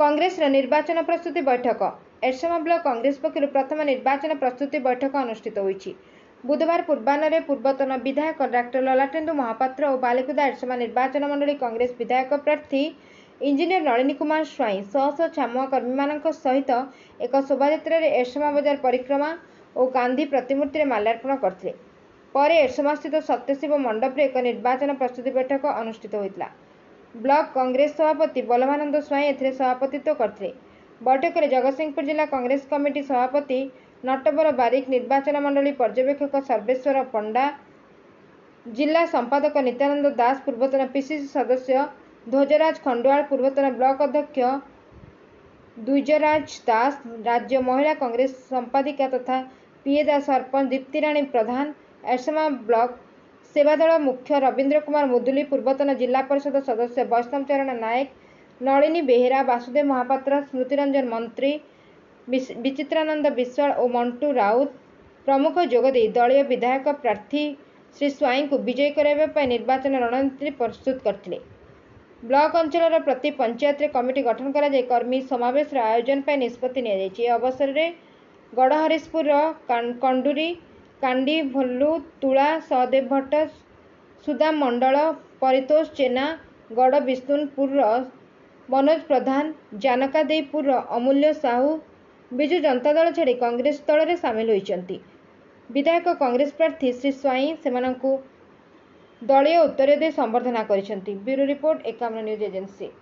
କଂଗ୍ରେସର ନିର୍ବାଚନ ପ୍ରସ୍ତୁତି ବୈଠକ ଏରସମା ବ୍ଲକ କଂଗ୍ରେସ ପକ୍ଷରୁ ପ୍ରଥମ ନିର୍ବାଚନ ପ୍ରସ୍ତୁତି ବୈଠକ ଅନୁଷ୍ଠିତ ହୋଇଛି ବୁଧବାର ପୂର୍ବାହ୍ନରେ ପୂର୍ବତନ ବିଧାୟକ ଡାକ୍ତର ଲଲାଟେନ୍ଦୁ ମହାପାତ୍ର ଓ ବାଲିକୁଦା ଏରସମା ନିର୍ବାଚନ ମଣ୍ଡଳୀ କଂଗ୍ରେସ ବିଧାୟକ ପ୍ରାର୍ଥୀ ଇଞ୍ଜିନିୟର ନଳିନୀ କୁମାର ସ୍ୱାଇଁ ଶହ ଶହ ଛାମୁଆ କର୍ମୀମାନଙ୍କ ସହିତ ଏକ ଶୋଭାଯାତ୍ରାରେ ଏରସମା ବଜାର ପରିକ୍ରମା ଓ ଗାନ୍ଧୀ ପ୍ରତିମୂର୍ତ୍ତିରେ ମାଲ୍ୟାର୍ପଣ କରିଥିଲେ ପରେ ଏରସମାସ୍ଥିତ ସତ୍ୟଶିବ ମଣ୍ଡପରେ ଏକ ନିର୍ବାଚନ ପ୍ରସ୍ତୁତି ବୈଠକ ଅନୁଷ୍ଠିତ ହୋଇଥିଲା ବ୍ଲକ କଂଗ୍ରେସ ସଭାପତି ବଲମାନନ୍ଦ ସ୍ୱାଇଁ ଏଥିରେ ସଭାପତିତ୍ୱ କରିଥିଲେ ବୈଠକରେ ଜଗତସିଂହପୁର ଜିଲ୍ଲା କଂଗ୍ରେସ କମିଟି ସଭାପତି ନଟବର ବାରିକ ନିର୍ବାଚନ ମଣ୍ଡଳୀ ପର୍ଯ୍ୟବେକ୍ଷକ ସର୍ବେଶ୍ୱର ପଣ୍ଡା ଜିଲ୍ଲା ସମ୍ପାଦକ ନିତ୍ୟାନନ୍ଦ ଦାସ ପୂର୍ବତନ ପିସିସି ସଦସ୍ୟ ଧ୍ୱଜରାଜ ଖଣ୍ଡୁଆଳ ପୂର୍ବତନ ବ୍ଲକ ଅଧ୍ୟକ୍ଷ ଦ୍ୱିଜରାଜ ଦାସ ରାଜ୍ୟ ମହିଳା କଂଗ୍ରେସ ସମ୍ପାଦିକା ତଥା ପିଏଦା ସରପଞ୍ଚ ଦୀପ୍ତିରାଣୀ ପ୍ରଧାନ ଏରସମା ବ୍ଲକ ସେବାଦଳ ମୁଖ୍ୟ ରବୀନ୍ଦ୍ର କୁମାର ମୁଦୁଲି ପୂର୍ବତନ ଜିଲ୍ଲା ପରିଷଦ ସଦସ୍ୟ ବୈଷ୍ଣବ ଚରଣ ନାୟକ ନଳିନୀ ବେହେରା ବାସୁଦେବ ମହାପାତ୍ର ସ୍ମୃତିରଞ୍ଜନ ମନ୍ତ୍ରୀ ବିଚିତ୍ରାନନ୍ଦ ବିଶ୍ୱାଳ ଓ ମଣ୍ଟୁ ରାଉତ ପ୍ରମୁଖ ଯୋଗ ଦେଇ ଦଳୀୟ ବିଧାୟକ ପ୍ରାର୍ଥୀ ଶ୍ରୀ ସ୍ୱାଇଁଙ୍କୁ ବିଜୟୀ କରାଇବା ପାଇଁ ନିର୍ବାଚନ ରଣନୀତି ପ୍ରସ୍ତୁତ କରିଥିଲେ ବ୍ଲକ ଅଞ୍ଚଳର ପ୍ରତି ପଞ୍ଚାୟତରେ କମିଟି ଗଠନ କରାଯାଇ କର୍ମୀ ସମାବେଶର ଆୟୋଜନ ପାଇଁ ନିଷ୍ପତ୍ତି ନିଆଯାଇଛି ଏ ଅବସରରେ ଗଡ଼ହରିଶପୁରର କଣ୍ଡୁରୀ କାଣ୍ଡି ଭଲ୍ଲୁ ତୁଳା ସହଦେବ ଭଟ୍ଟ ସୁଦା ମଣ୍ଡଳ ପରିତୋଷ ଜେନା ଗଡ଼ ବିଷ୍ଣୁପୁରର ମନୋଜ ପ୍ରଧାନ ଜାନକା ଦେଇପୁରର ଅମୂଲ୍ୟ ସାହୁ ବିଜୁ ଜନତା ଦଳ ଛାଡ଼ି କଂଗ୍ରେସ ଦଳରେ ସାମିଲ ହୋଇଛନ୍ତି ବିଧାୟକ କଂଗ୍ରେସ ପ୍ରାର୍ଥୀ ଶ୍ରୀ ସ୍ୱାଇଁ ସେମାନଙ୍କୁ ଦଳୀୟ ଉତ୍ତର ଦେଇ ସମ୍ବର୍ଦ୍ଧନା କରିଛନ୍ତି bureau report Ekamra news agency